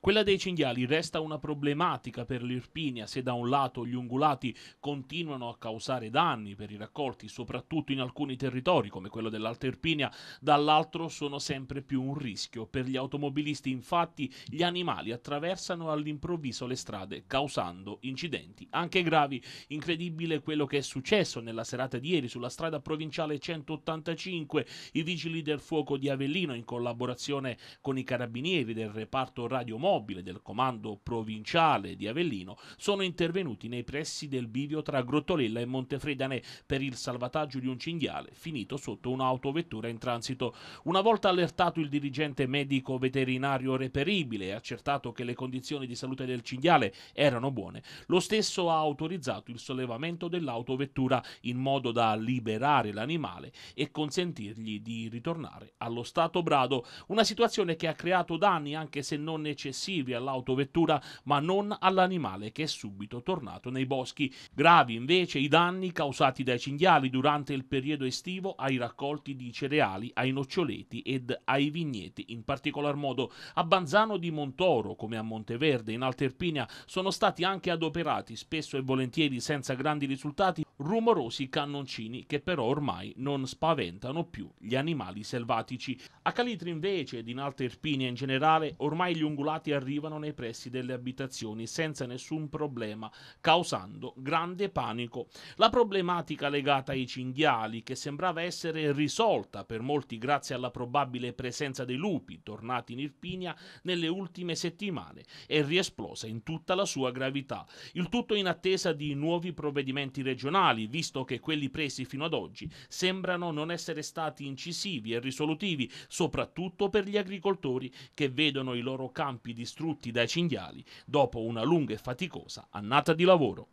Quella dei cinghiali resta una problematica per l'Irpinia se da un lato gli ungulati continuano a causare danni per i raccolti, soprattutto in alcuni territori come quello dell'Alta Irpinia, dall'altro sono sempre più un rischio. Per gli automobilisti infatti gli animali attraversano all'improvviso le strade causando incidenti anche gravi. Incredibile quello che è successo nella serata di ieri sulla strada provinciale 185. I vigili del fuoco di Avellino in collaborazione con i carabinieri del reparto Radio Mondo mobile del comando provinciale di Avellino sono intervenuti nei pressi del bivio tra Grottolella e Montefredane per il salvataggio di un cinghiale finito sotto un'autovettura in transito. Una volta allertato il dirigente medico veterinario reperibile e accertato che le condizioni di salute del cinghiale erano buone, lo stesso ha autorizzato il sollevamento dell'autovettura in modo da liberare l'animale e consentirgli di ritornare allo stato brado, una situazione che ha creato danni anche se non necessari offensivi all'autovettura ma non all'animale che è subito tornato nei boschi. Gravi invece i danni causati dai cinghiali durante il periodo estivo ai raccolti di cereali, ai noccioleti ed ai vigneti. In particolar modo a Banzano di Montoro, come a Monteverde in Alterpinia sono stati anche adoperati spesso e volentieri senza grandi risultati rumorosi cannoncini che però ormai non spaventano più gli animali selvatici. A Calitri invece ed in Alta Irpinia in generale ormai gli ungulati arrivano nei pressi delle abitazioni senza nessun problema, causando grande panico. La problematica legata ai cinghiali, che sembrava essere risolta per molti grazie alla probabile presenza dei lupi tornati in Irpinia nelle ultime settimane, è riesplosa in tutta la sua gravità. Il tutto in attesa di nuovi provvedimenti regionali formali, visto che quelli presi fino ad oggi sembrano non essere stati incisivi e risolutivi, soprattutto per gli agricoltori che vedono i loro campi distrutti dai cinghiali dopo una lunga e faticosa annata di lavoro.